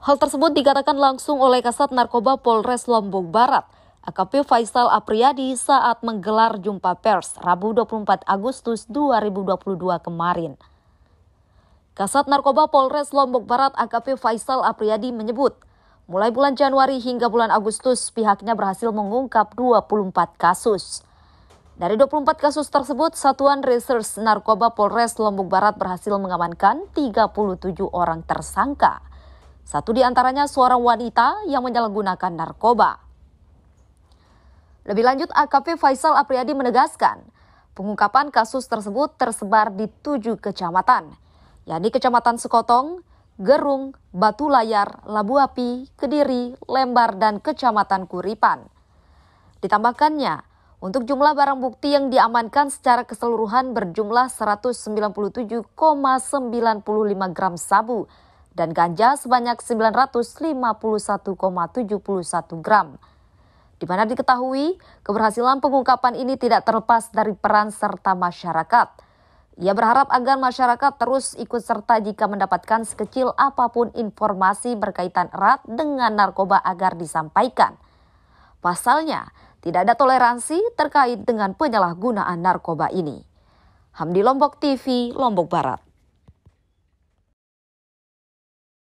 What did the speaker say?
Hal tersebut dikatakan langsung oleh Kasat Narkoba Polres Lombok Barat, AKP Faisal Apriyadi saat menggelar jumpa pers Rabu 24 Agustus 2022 kemarin. Kasat Narkoba Polres Lombok Barat AKP Faisal Apriyadi menyebut, mulai bulan Januari hingga bulan Agustus pihaknya berhasil mengungkap 24 kasus. Dari 24 kasus tersebut, Satuan Reserse Narkoba Polres Lombok Barat berhasil mengamankan 37 orang tersangka. Satu di antaranya seorang wanita yang menyalahgunakan narkoba. Lebih lanjut, AKP Faisal Apriyadi menegaskan, pengungkapan kasus tersebut tersebar di tujuh kecamatan, yakni Kecamatan Sekotong, Gerung, Batu Layar, Labu Api, Kediri, Lembar, dan Kecamatan Kuripan. Ditambahkannya, untuk jumlah barang bukti yang diamankan secara keseluruhan berjumlah 197,95 gram sabu dan ganja sebanyak 951,71 gram. Di mana diketahui keberhasilan pengungkapan ini tidak terlepas dari peran serta masyarakat. Ia berharap agar masyarakat terus ikut serta jika mendapatkan sekecil apapun informasi berkaitan erat dengan narkoba agar disampaikan. Pasalnya, tidak ada toleransi terkait dengan penyalahgunaan narkoba ini. Hamdi Lombok TV, Lombok Barat.